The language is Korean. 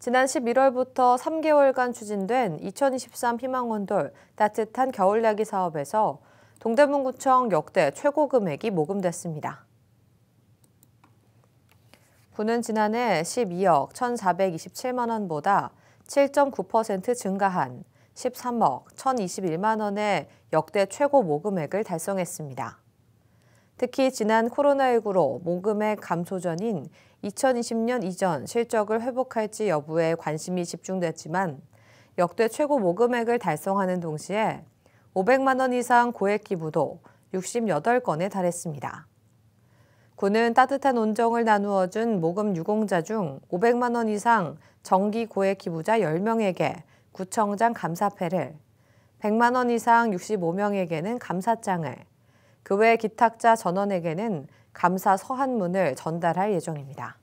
지난 11월부터 3개월간 추진된 2023 희망온돌 따뜻한 겨울나기 사업에서 동대문구청 역대 최고 금액이 모금됐습니다. 구는 지난해 12억 1,427만 원보다 7.9% 증가한 13억 1,021만 원의 역대 최고 모금액을 달성했습니다. 특히 지난 코로나19로 모금액 감소전인 2020년 이전 실적을 회복할지 여부에 관심이 집중됐지만 역대 최고 모금액을 달성하는 동시에 500만 원 이상 고액 기부도 68건에 달했습니다. 군은 따뜻한 온정을 나누어 준 모금 유공자 중 500만 원 이상 정기 고액 기부자 10명에게 구청장 감사패를, 100만 원 이상 65명에게는 감사장을, 교회 그 기탁자 전원에게는 감사 서한문을 전달할 예정입니다.